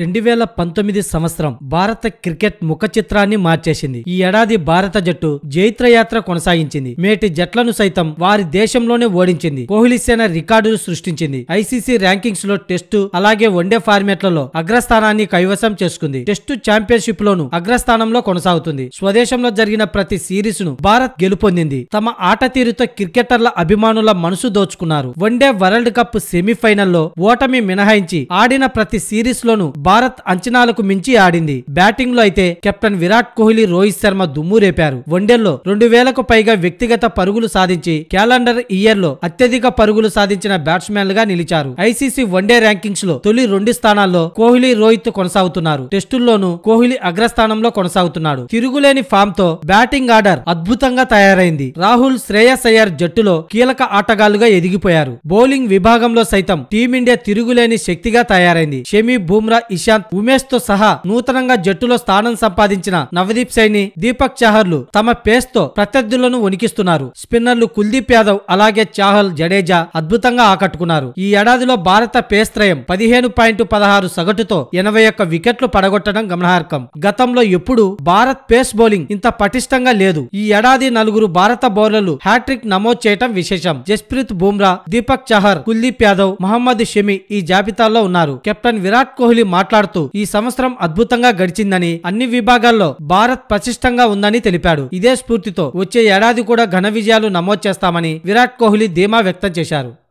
రెండు వేల పంతొమ్మిది సంవత్సరం భారత క్రికెట్ ముఖ చిత్రాన్ని మార్చేసింది ఈ ఏడాది భారత జట్టు జైత్రయాత్ర కొనసాగించింది మేటి జట్లను సైతం వారి దేశంలోనే ఓడించింది కోహ్లీ సేన రికార్డులు సృష్టించింది ఐసీసీ ర్యాంకింగ్స్ లో టెస్టు అలాగే వన్డే ఫార్మేట్లలో అగ్రస్థానాన్ని కైవసం చేసుకుంది టెస్టు ఛాంపియన్షిప్ లోను అగ్రస్థానంలో కొనసాగుతుంది స్వదేశంలో జరిగిన ప్రతి సిరీస్ ను భారత్ గెలుపొందింది తమ ఆట తీరుతో క్రికెటర్ల అభిమానుల మనసు దోచుకున్నారు వన్డే వరల్డ్ కప్ సెమీఫైనల్లో ఓటమి మినహాయించి ఆడిన ప్రతి సిరీస్ లోను భారత్ అంచనాలకు మించి ఆడింది బ్యాటింగ్ లో అయితే కెప్టెన్ విరాట్ కోహ్లీ రోహిత్ శర్మ దుమ్ము రేపారు వన్డేల్లో రెండు వేలకు పైగా వ్యక్తిగత పరుగులు సాధించి క్యాలెండర్ ఇయర్ లో అత్యధిక పరుగులు సాధించిన బ్యాట్స్మెన్ గా నిలిచారు ఐసీసీ వన్డే ర్యాంకింగ్స్ లో తొలి రెండు స్థానాల్లో కోహ్లీ రోహిత్ కొనసాగుతున్నారు టెస్టుల్లోనూ కోహ్లీ అగ్రస్థానంలో కొనసాగుతున్నాడు తిరుగులేని ఫామ్ తో బ్యాటింగ్ ఆర్డర్ అద్భుతంగా తయారైంది రాహుల్ శ్రేయస్ అయ్యర్ జట్టులో కీలక ఆటగాళ్లుగా ఎదిగిపోయారు బౌలింగ్ విభాగంలో సైతం టీమిండియా తిరుగులేని శక్తిగా తయారైంది షమీ బూమ్రా ఇషాంత్ ఉమేష్ తో సహా నూతనంగా జట్టులో స్థానం సంపాదించిన నవదీప్ సైని దీపక్ చాహర్లు తమ పేస్ తో ప్రత్యర్థులను వణికిస్తున్నారు స్పిన్నర్లు కుల్దీప్ యాదవ్ అలాగే చాహల్ జడేజా అద్భుతంగా ఆకట్టుకున్నారు ఈ ఏడాదిలో భారత పేస్ త్రయం పదిహేను పాయింట్ పదహారు సగటుతో ఎనభై ఒక్క వికెట్లు పడగొట్టడం గమనార్హం గతంలో ఎప్పుడు భారత్ పేస్ బౌలింగ్ ఇంత పటిష్టంగా లేదు ఈ ఏడాది నలుగురు భారత బౌలర్లు హ్యాట్రిక్ నమోదు చేయటం విశేషం జస్ప్రీత్ బుమ్రా దీపక్ చహర్ కుల్దీప్ యాదవ్ మహమ్మద్ షమి ఈ జాబితాలో ఉన్నారు కెప్టెన్ విరాట్ కోహ్లీ మాట్లాడుతూ ఈ సంవత్సరం అద్భుతంగా గడిచిందని అన్ని విభాగాల్లో భారత్ ప్రతిష్టంగా ఉందని తెలిపాడు ఇదే స్ఫూర్తితో వచ్చే ఏడాది కూడా ఘన విజయాలు నమోదు చేస్తామని విరాట్ కోహ్లీ ధీమా వ్యక్తం చేశారు